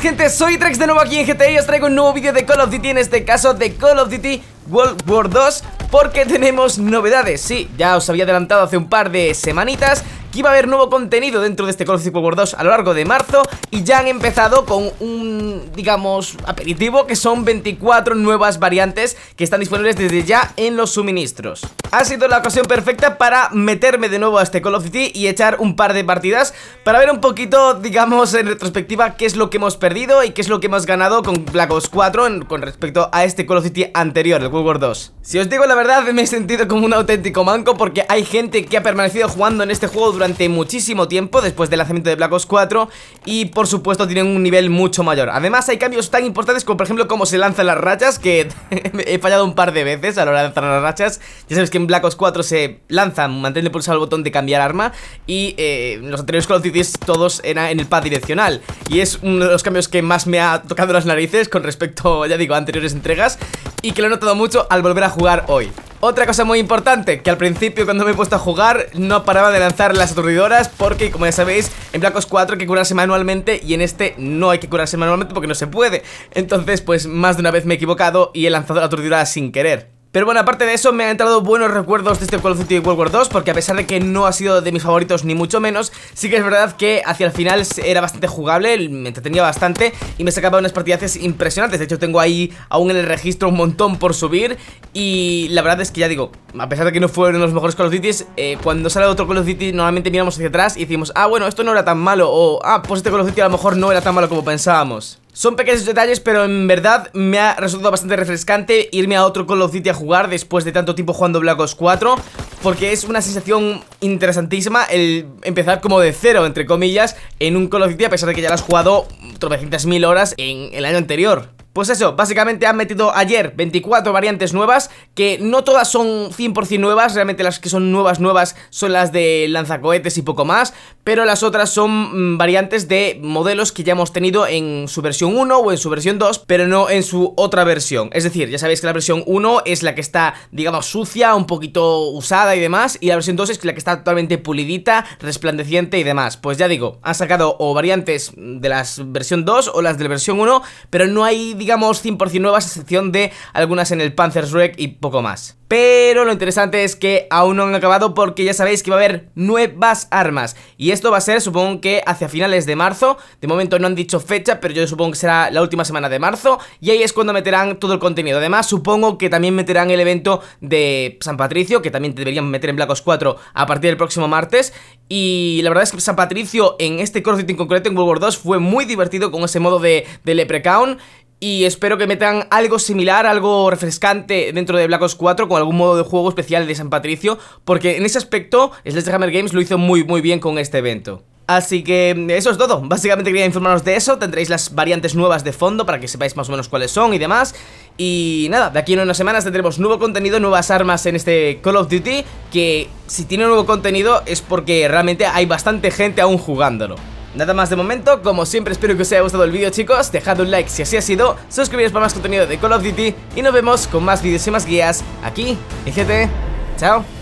gente, soy Trex de nuevo aquí en GTA y os traigo un nuevo vídeo de Call of Duty, en este caso de Call of Duty World War 2 Porque tenemos novedades, sí, ya os había adelantado hace un par de semanitas que iba a haber nuevo contenido dentro de este Call of Duty World War 2 a lo largo de marzo y ya han empezado con un, digamos, aperitivo que son 24 nuevas variantes que están disponibles desde ya en los suministros ha sido la ocasión perfecta para meterme de nuevo a este Call of Duty y echar un par de partidas para ver un poquito, digamos, en retrospectiva qué es lo que hemos perdido y qué es lo que hemos ganado con Black Ops 4 con respecto a este Call of Duty anterior, el World War 2. Si os digo la verdad, me he sentido como un auténtico manco porque hay gente que ha permanecido jugando en este juego durante muchísimo tiempo después del lanzamiento de Black Ops 4 y por supuesto tienen un nivel mucho mayor. Además hay cambios tan importantes como por ejemplo cómo se lanzan las rachas que he fallado un par de veces a la hora de lanzar las rachas. Ya sabéis que en Black Ops 4 se lanzan, mantiene pulsado el botón de cambiar arma y eh, los anteriores Call of Duty todos eran en el pad direccional y es uno de los cambios que más me ha tocado las narices con respecto, ya digo, a anteriores entregas y que lo he notado mucho al volver a jugar hoy. Otra cosa muy importante, que al principio cuando me he puesto a jugar no paraba de lanzar las aturdidoras porque como ya sabéis en Black Ops 4 hay que curarse manualmente y en este no hay que curarse manualmente porque no se puede. Entonces pues más de una vez me he equivocado y he lanzado la aturdidora sin querer. Pero bueno, aparte de eso, me han entrado buenos recuerdos de este Call of Duty World War 2 Porque a pesar de que no ha sido de mis favoritos ni mucho menos Sí que es verdad que hacia el final era bastante jugable, me entretenía bastante Y me sacaba unas partidas impresionantes De hecho, tengo ahí aún en el registro un montón por subir Y la verdad es que ya digo, a pesar de que no fueron los mejores Call of Duty eh, Cuando sale otro Call of Duty normalmente miramos hacia atrás y decimos Ah, bueno, esto no era tan malo O ah, pues este Call of Duty a lo mejor no era tan malo como pensábamos son pequeños detalles, pero en verdad me ha resultado bastante refrescante irme a otro Call of Duty a jugar después de tanto tiempo jugando Black Ops 4 porque es una sensación interesantísima el empezar como de cero, entre comillas, en un Call of Duty a pesar de que ya lo has jugado tropecientas mil horas en el año anterior. Pues eso, básicamente han metido ayer 24 variantes nuevas, que no todas son 100% nuevas, realmente las que son nuevas nuevas son las de lanzacohetes y poco más, pero las otras son mm, variantes de modelos que ya hemos tenido en su versión 1 o en su versión 2, pero no en su otra versión. Es decir, ya sabéis que la versión 1 es la que está, digamos, sucia, un poquito usada y demás, y la versión 2 es la que está totalmente pulidita, resplandeciente y demás. Pues ya digo, han sacado o variantes de las versión 2 o las de la versión 1, pero no hay, digamos, digamos 100% nuevas, a excepción de algunas en el Wreck y poco más. Pero lo interesante es que aún no han acabado porque ya sabéis que va a haber nuevas armas. Y esto va a ser, supongo que hacia finales de marzo. De momento no han dicho fecha, pero yo supongo que será la última semana de marzo. Y ahí es cuando meterán todo el contenido. Además, supongo que también meterán el evento de San Patricio, que también deberían meter en Black Ops 4 a partir del próximo martes. Y la verdad es que San Patricio en este Call en concreto, en World War 2, fue muy divertido con ese modo de, de Leprechaun. Y espero que metan algo similar, algo refrescante dentro de Black Ops 4 con algún modo de juego especial de San Patricio, porque en ese aspecto Hammer Games lo hizo muy muy bien con este evento. Así que mm, eso es todo, básicamente quería informaros de eso, tendréis las variantes nuevas de fondo para que sepáis más o menos cuáles son y demás Y nada, de aquí en unas semanas tendremos nuevo contenido, nuevas armas en este Call of Duty Que si tiene nuevo contenido es porque realmente hay bastante gente aún jugándolo Nada más de momento, como siempre espero que os haya gustado el vídeo chicos, dejad un like si así ha sido, suscribiros para más contenido de Call of Duty y nos vemos con más vídeos y más guías aquí en GT. Chao.